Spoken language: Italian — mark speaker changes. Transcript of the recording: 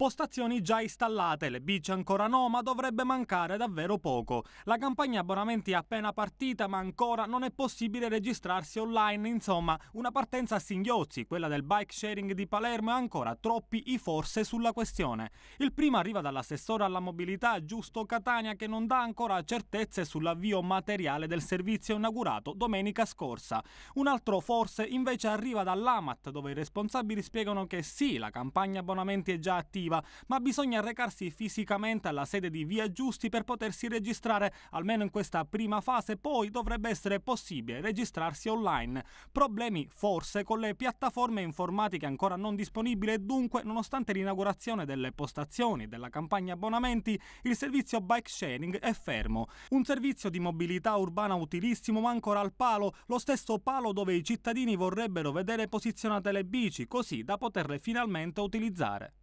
Speaker 1: Postazioni già installate, le bici ancora no, ma dovrebbe mancare davvero poco. La campagna abbonamenti è appena partita, ma ancora non è possibile registrarsi online. Insomma, una partenza a singhiozzi, quella del bike sharing di Palermo e ancora troppi i forse sulla questione. Il primo arriva dall'assessore alla mobilità Giusto Catania che non dà ancora certezze sull'avvio materiale del servizio inaugurato domenica scorsa. Un altro forse invece arriva dall'Amat dove i responsabili spiegano che sì, la campagna abbonamenti è già attiva sportiva, ma bisogna recarsi fisicamente alla sede di Via Giusti per potersi registrare, almeno in questa prima fase, poi dovrebbe essere possibile registrarsi online. Problemi forse con le piattaforme informatiche ancora non disponibili e dunque, nonostante l'inaugurazione delle postazioni della campagna abbonamenti, il servizio bike sharing è fermo. Un servizio di mobilità urbana utilissimo ma ancora al palo, lo stesso palo dove i cittadini vorrebbero vedere posizionate le bici, così da poterle finalmente utilizzare.